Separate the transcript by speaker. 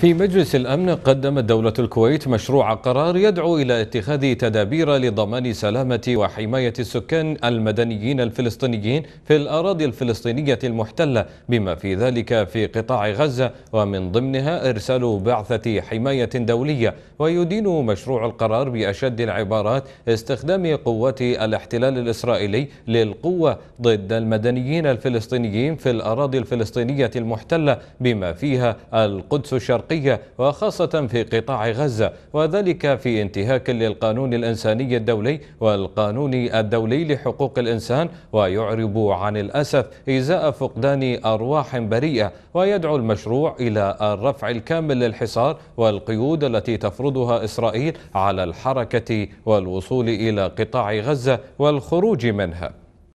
Speaker 1: في مجلس الأمن قدمت دولة الكويت مشروع قرار يدعو إلى اتخاذ تدابير لضمان سلامة وحماية السكان المدنيين الفلسطينيين في الأراضي الفلسطينية المحتلة بما في ذلك في قطاع غزة ومن ضمنها إرسال بعثة حماية دولية ويدين مشروع القرار بأشد العبارات استخدام قوات الاحتلال الإسرائيلي للقوة ضد المدنيين الفلسطينيين في الأراضي الفلسطينية المحتلة بما فيها القدس الشرقية الشرقية وخاصة في قطاع غزة وذلك في انتهاك للقانون الإنساني الدولي والقانون الدولي لحقوق الإنسان ويعرب عن الأسف إزاء فقدان أرواح بريئة ويدعو المشروع إلى الرفع الكامل للحصار والقيود التي تفرضها إسرائيل على الحركة والوصول إلى قطاع غزة والخروج منها